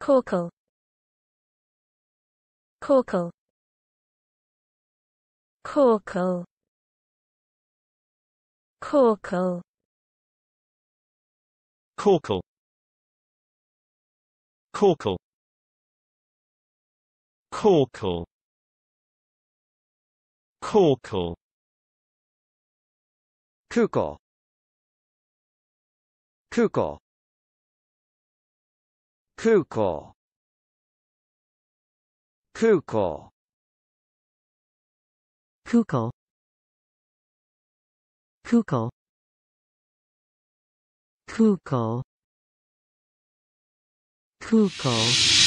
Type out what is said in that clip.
Corkle Corkle Corkle Corkle Corkle Corkle Corkle Corkle Kukal Kukal Kukul Kukul Kukul Kukul Kukul Kukul